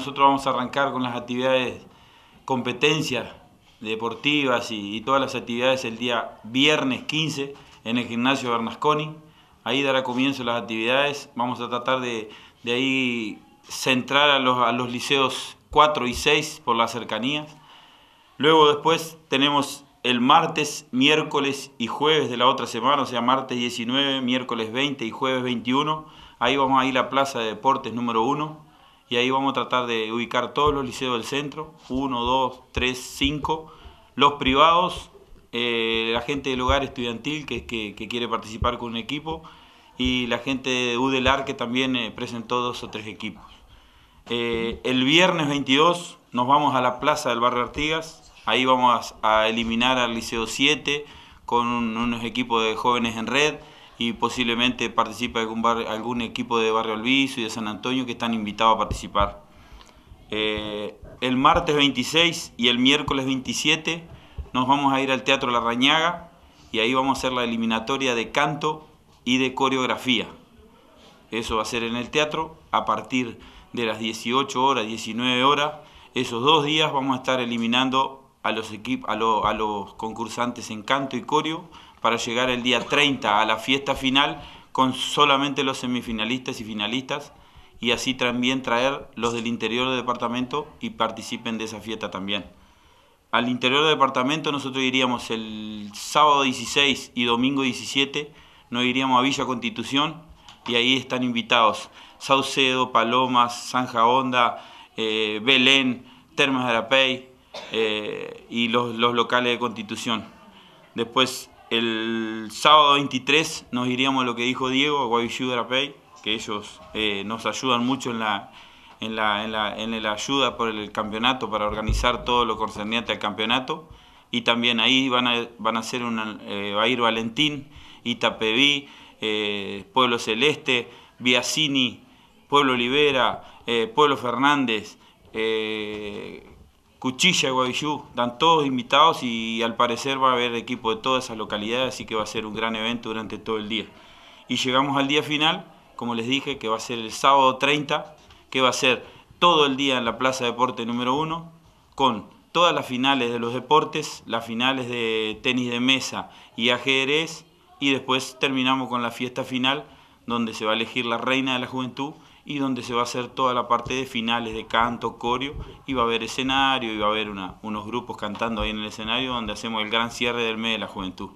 nosotros vamos a arrancar con las actividades, competencias deportivas y, todas las actividades el día viernes 15 en el gimnasio Bernasconi. Ahí dará comienzo las actividades. Vamos a tratar de, ahí centrar a los, a los liceos 4 y 6 por las cercanías. Luego después tenemos el martes, miércoles y jueves de la otra semana, o sea, martes 19, miércoles 20 y jueves 21. Ahí vamos a ir a la Plaza de Deportes número 1 y ahí vamos a tratar de ubicar todos los liceos del centro, uno, dos, tres, cinco, los privados, eh, la gente del hogar estudiantil que, quiere participar con un equipo y la gente de UDELAR que también eh, presentó dos o tres equipos. Eh, el viernes 22 nos vamos a la plaza del barrio Artigas, ahí vamos a, eliminar al Liceo 7 con unos equipos de jóvenes en red y posiblemente participe algún, equipo de Barrio Alviso y de San Antonio que están invitados a participar. Eh, el martes 26 y el miércoles 27 nos vamos a ir al Teatro La Rañaga y ahí vamos a hacer la eliminatoria de canto y de coreografía. Eso va a ser en el teatro a partir de las 18 horas, 19 horas. Esos dos días vamos a estar eliminando a los, a los concursantes en canto y coreo para llegar el día 30 a la fiesta final con solamente los semifinalistas y finalistas y así también traer los del interior del departamento y participen de esa fiesta también. Al interior del departamento nosotros iríamos el sábado 16 y domingo 17, nos iríamos a Villa Constitución y ahí están invitados Saucedo, Palomas, Sanja Honda, eh, Belén, Termas de Arapey, eh, y los, locales de Constitución. Después, el sábado 23 nos iríamos a lo que dijo Diego, a que ellos eh, nos ayudan mucho en la, en la, ayuda por el campeonato, para organizar todo lo concerniente al campeonato. Y también ahí van a, van a, eh, ir Valentín, Itapeví, Pueblo Celeste, Biasini, Pueblo Olivera, Pueblo Fernández, eh, Cuchilla, Guavillú, dan todos invitados y al parecer va a haber equipo de todas esas localidades, así que va a ser un gran evento durante todo el día. Y llegamos al día final, como les dije, que va a ser el sábado 30, que va a ser todo el día en la Plaza Deporte número 1, con todas las finales de los deportes, las finales de tenis de mesa y ajedrez, y después terminamos con la fiesta final, donde se va a elegir la reina de la juventud y donde se va a hacer toda la parte de finales de canto, corio y va a haber escenario, y va a haber unos grupos cantando ahí en el escenario donde hacemos el gran cierre del mes de la juventud.